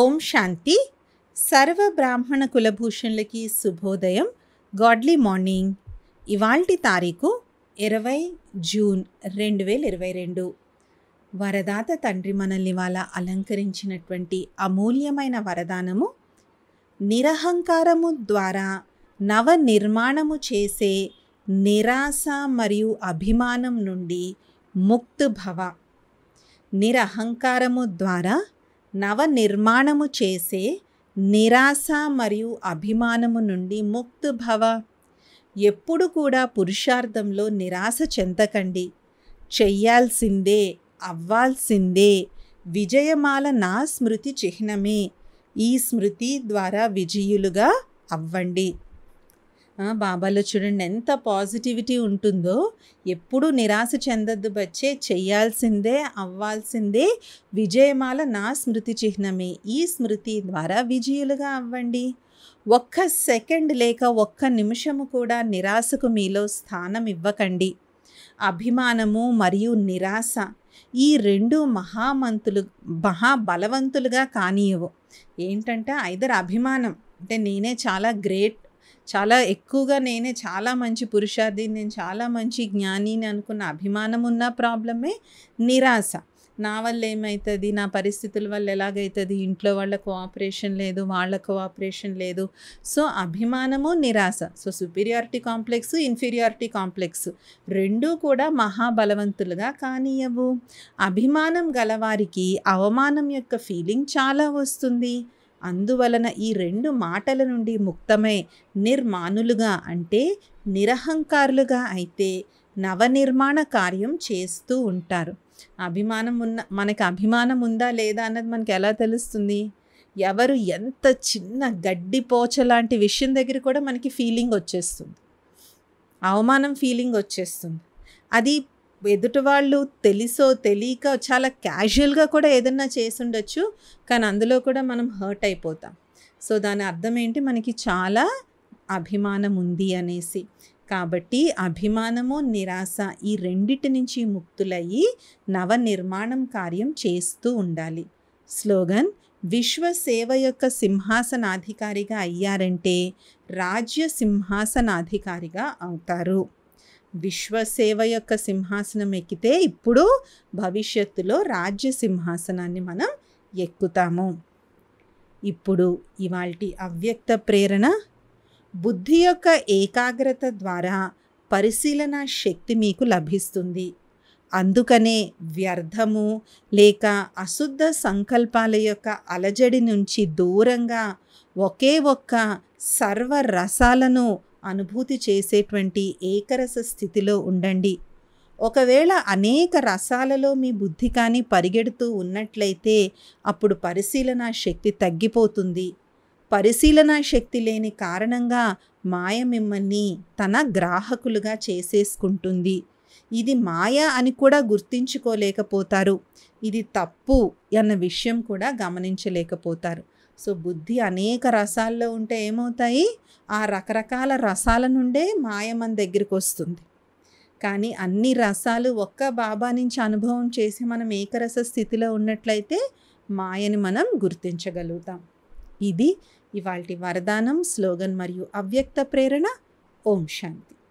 ఓం శాంతి సర్వ బ్రాహ్మణ కులభూషణులకి శుభోదయం గాడ్లీ మార్నింగ్ ఇవాల్టి తారీఖు ఇరవై జూన్ రెండు వేల ఇరవై రెండు వరదాత తండ్రి మనల్ని వాళ్ళ అలంకరించినటువంటి అమూల్యమైన వరదానము నిరహంకారము ద్వారా నవ నిర్మాణము చేసే నిరాశ మరియు అభిమానం నుండి ముక్తు భవ నిరహంకారము ద్వారా నవనిర్మాణము చేసే నిరాశ మరియు అభిమానము నుండి ముక్తు భవ ఎప్పుడు కూడా పురుషార్థంలో నిరాశ చెందకండి చెయ్యాల్సిందే అవ్వాల్సిందే విజయమాల నా స్మృతి చిహ్నమే ఈ స్మృతి ద్వారా విజయులుగా అవ్వండి బాబాలో చూడండి ఎంత పాజిటివిటీ ఉంటుందో ఎప్పుడు నిరాశ చెందద్దు బచ్చే చెయ్యాల్సిందే అవ్వాల్సిందే విజయమాల నా స్మృతి చిహ్నమే ఈ స్మృతి ద్వారా విజయులుగా అవ్వండి ఒక్క సెకండ్ లేక ఒక్క నిమిషము కూడా నిరాశకు మీలో స్థానం ఇవ్వకండి అభిమానము మరియు నిరాశ ఈ రెండు మహామంతులు మహాబలవంతులుగా కానియవు ఏంటంటే ఐదర్ అభిమానం అంటే నేనే చాలా గ్రేట్ చాలా ఎక్కువగా నేనే చాలా మంచి పురుషార్థి నేను చాలా మంచి జ్ఞానిని అనుకున్న అభిమానం ఉన్న ప్రాబ్లమే నిరాశ నా వల్ల ఏమవుతుంది నా పరిస్థితుల వల్ల ఎలాగైతుంది ఇంట్లో వాళ్ళ కోఆపరేషన్ లేదు వాళ్ళ కోఆపరేషన్ లేదు సో అభిమానము నిరాశ so superiority complex inferiority complex రెండూ కూడా మహాబలవంతులుగా కానీయవు అభిమానం గలవారికి అవమానం యొక్క ఫీలింగ్ చాలా వస్తుంది అందువలన ఈ రెండు మాటల నుండి ముక్తమై నిర్మానులుగా అంటే నిరహంకారులుగా అయితే నవనిర్మాణ కార్యం చేస్తూ ఉంటారు అభిమానం ఉన్న మనకి అభిమానం ఉందా లేదా అన్నది మనకి ఎలా తెలుస్తుంది ఎవరు ఎంత చిన్న గడ్డి పోచ లాంటి విషయం దగ్గర కూడా మనకి ఫీలింగ్ వచ్చేస్తుంది అవమానం ఫీలింగ్ వచ్చేస్తుంది అది ఎదుటి వాళ్ళు తెలుసో తెలియక చాలా క్యాజువల్గా కూడా ఏదన్నా చేసుండొచ్చు కానీ అందులో కూడా మనం హర్ట్ అయిపోతాం సో దాని అర్థం ఏంటి మనకి చాలా అభిమానం ఉంది అనేసి కాబట్టి అభిమానము నిరాశ ఈ రెండిటి నుంచి ముక్తులయ్యి నవనిర్మాణం కార్యం చేస్తూ ఉండాలి స్లోగన్ విశ్వ సేవ యొక్క సింహాసనాధికారిగా అయ్యారంటే రాజ్య సింహాసనాధికారిగా అవుతారు విశ్వసేవ యొక్క సింహాసనం ఎక్కితే ఇప్పుడు భవిష్యత్తులో రాజ్య సింహాసనాన్ని మనం ఎక్కుతాము ఇప్పుడు ఇవాల్టి అవ్యక్త ప్రేరణ బుద్ధి యొక్క ఏకాగ్రత ద్వారా పరిశీలన శక్తి మీకు లభిస్తుంది అందుకనే వ్యర్థము లేక అశుద్ధ సంకల్పాల యొక్క అలజడి నుంచి దూరంగా ఒకే ఒక్క సర్వరసాలను అనుభూతి చేసేటువంటి ఏకరస స్థితిలో ఉండండి ఒకవేళ అనేక రసాలలో మీ బుద్ధి కానీ పరిగెడుతూ ఉన్నట్లయితే అప్పుడు పరిశీలన శక్తి తగ్గిపోతుంది పరిశీలన శక్తి లేని కారణంగా మాయ మిమ్మల్ని తన గ్రాహకులుగా చేసేసుకుంటుంది ఇది మాయ అని కూడా గుర్తించుకోలేకపోతారు ఇది తప్పు అన్న విషయం కూడా గమనించలేకపోతారు సో బుద్ధి అనేక రసాల్లో ఉంటే ఏమవుతాయి ఆ రకరకాల రసాల నుండే మాయ మన దగ్గరికి వస్తుంది కానీ అన్ని రసాలు ఒక్క బాబా నుంచి అనుభవం చేసి మనం ఏకరస స్థితిలో ఉన్నట్లయితే మాయని మనం గుర్తించగలుగుతాం ఇది ఇవాళ వరదానం స్లోగన్ మరియు అవ్యక్త ప్రేరణ ఓం శాంతి